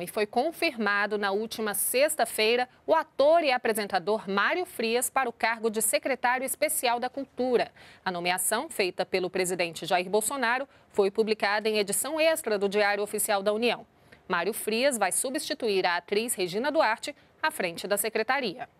E foi confirmado na última sexta-feira o ator e apresentador Mário Frias para o cargo de secretário especial da Cultura. A nomeação, feita pelo presidente Jair Bolsonaro, foi publicada em edição extra do Diário Oficial da União. Mário Frias vai substituir a atriz Regina Duarte à frente da secretaria.